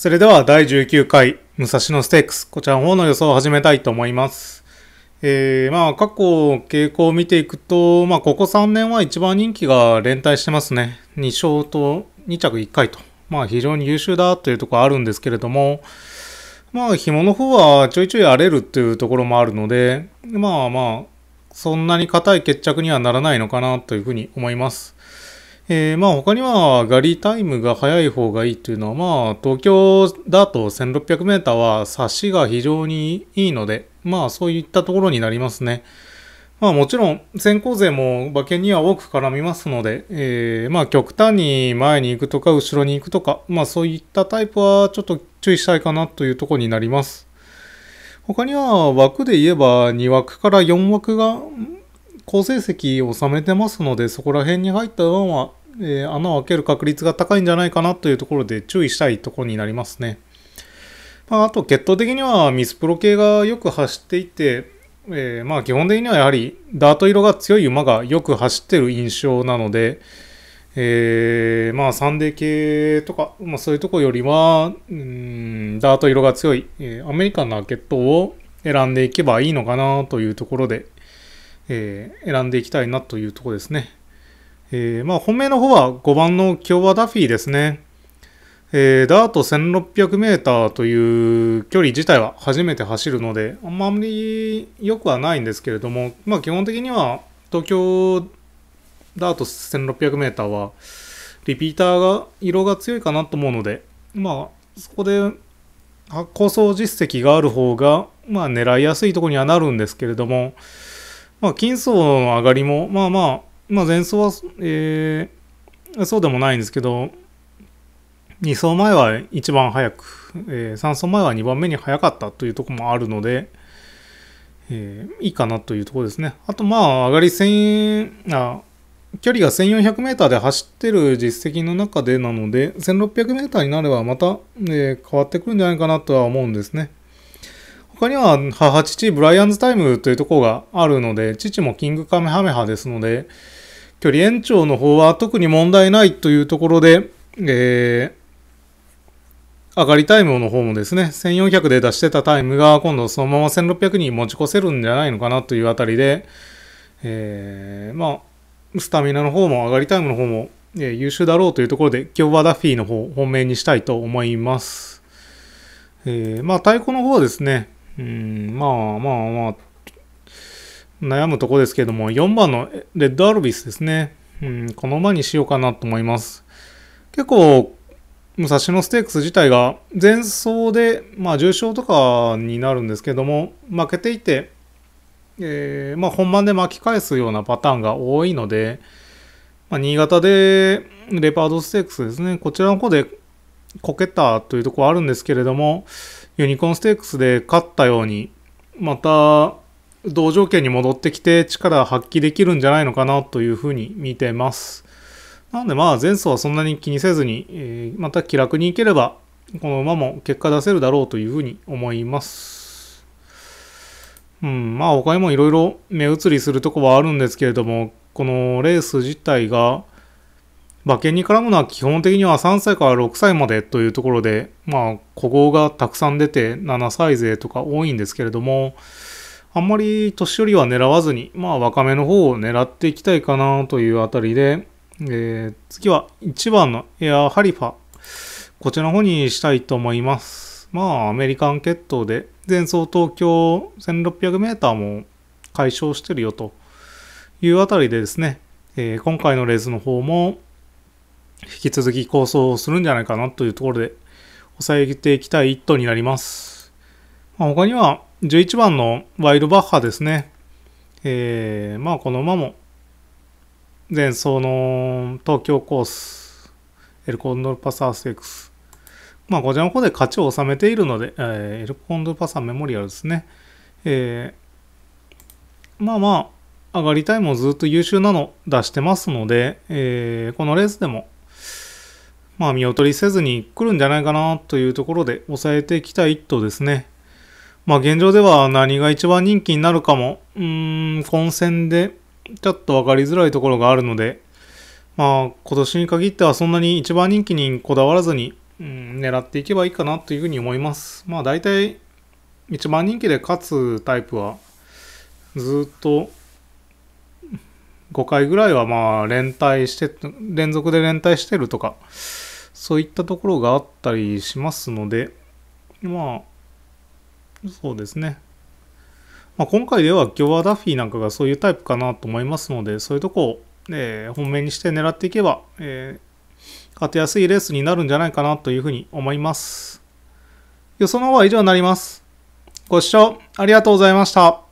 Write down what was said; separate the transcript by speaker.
Speaker 1: それでは第19回武蔵野ステークス、こちらの方の予想を始めたいと思います。えー、まあ過去傾向を見ていくと、まあここ3年は一番人気が連帯してますね。2勝と2着1回と。まあ非常に優秀だというところあるんですけれども、まあ紐の方はちょいちょい荒れるっていうところもあるので、まあまあ、そんなに硬い決着にはならないのかなというふうに思います。えー、まあ他にはガリタイムが早い方がいいというのは、まあ東京だと 1600m は差しが非常にいいので、まあそういったところになりますね。まあもちろん先行勢も馬券には多く絡みますので、えー、まあ極端に前に行くとか後ろに行くとか、まあそういったタイプはちょっと注意したいかなというところになります。他には枠で言えば2枠から4枠が好成績を収めてますので、そこら辺に入った馬はえー、穴を開ける確率が高いんじゃないかなというところで注意したいところになりますね。まあ、あと、決闘的にはミスプロ系がよく走っていて、えー、まあ基本的にはやはりダート色が強い馬がよく走ってる印象なので、えー、まあサンデー系とか、まあ、そういうとこよりは、うん、ダート色が強い、えー、アメリカンな血統を選んでいけばいいのかなというところで、えー、選んでいきたいなというとこですね。えー、まあ、本命の方は5番のキョダフィーですね。えー、ダート 1600m という距離自体は初めて走るので、あんまり良くはないんですけれども、まあ、基本的には東京ダート 1600m は、リピーターが色が強いかなと思うので、まあ、そこで構想実績がある方が、まあ、狙いやすいところにはなるんですけれども、まあ、金層の上がりも、まあまあ、まあ、前走は、えー、そうでもないんですけど、2走前は一番早く、えー、3走前は2番目に早かったというとこもあるので、えー、いいかなというところですね。あと、まあ、上がり1000、あ、距離が 1400m で走ってる実績の中でなので、1600m になればまた、えー、変わってくるんじゃないかなとは思うんですね。他には母父ブライアンズタイムというところがあるので父もキングカメハメハですので、距離延長の方は特に問題ないというところで、えー、上がりタイムの方もですね、1400で出してたタイムが今度そのまま1600に持ち越せるんじゃないのかなというあたりで、えー、まあ、スタミナの方も上がりタイムの方も、えー、優秀だろうというところで、今日はダッフィーの方本命にしたいと思います。えー、まあ、太鼓の方はですね、うん、まあまあまあ、悩むとこですけども、4番のレッドアルビスですね。うん、この馬にしようかなと思います。結構、武蔵野ステークス自体が前走で、まあ、重傷とかになるんですけども、負けていて、えー、まあ、本番で巻き返すようなパターンが多いので、まあ、新潟でレパードステークスですね、こちらの方でこけたというところあるんですけれども、ユニコーンステークスで勝ったように、また同条件に戻ってきて力発揮できるんじゃないのかなというふうに見てます。なのでまあ前走はそんなに気にせずに、えー、また気楽にいければこの馬も結果出せるだろうというふうに思います。うん、まあ他にもいろいろ目移りするとこはあるんですけれどもこのレース自体が馬券に絡むのは基本的には3歳から6歳までというところでまあ古豪がたくさん出て7歳勢とか多いんですけれどもあんまり年寄りは狙わずに、まあ若めの方を狙っていきたいかなというあたりで、えー、次は1番のエアーハリファ。こちらの方にしたいと思います。まあアメリカン決闘で、前走東京 1600m も解消してるよというあたりでですね、えー、今回のレースの方も引き続き構想をするんじゃないかなというところで抑えていきたい1頭になります。まあ、他には11番のワイルバッハですね。えー、まあこの馬も前走の東京コース、エルコンドルパサースス。まあこちらの方で勝ちを収めているので、えー、エルコンドルパサーメモリアルですね。えー、まあまあ、上がりたいもずっと優秀なの出してますので、えー、このレースでも、まあ見劣りせずに来るんじゃないかなというところで抑えていきたいとですね。まあ現状では何が一番人気になるかも、うーん、混戦でちょっと分かりづらいところがあるので、まあ今年に限ってはそんなに一番人気にこだわらずに、うん、狙っていけばいいかなというふうに思います。まあ大体一番人気で勝つタイプはずっと5回ぐらいはまあ連帯して、連続で連帯してるとか、そういったところがあったりしますので、まあ、そうですね。まあ、今回ではギョア・ダッフィーなんかがそういうタイプかなと思いますので、そういうとこを、えー、本命にして狙っていけば、えー、勝てやすいレースになるんじゃないかなというふうに思います。予想の方は以上になります。ご視聴ありがとうございました。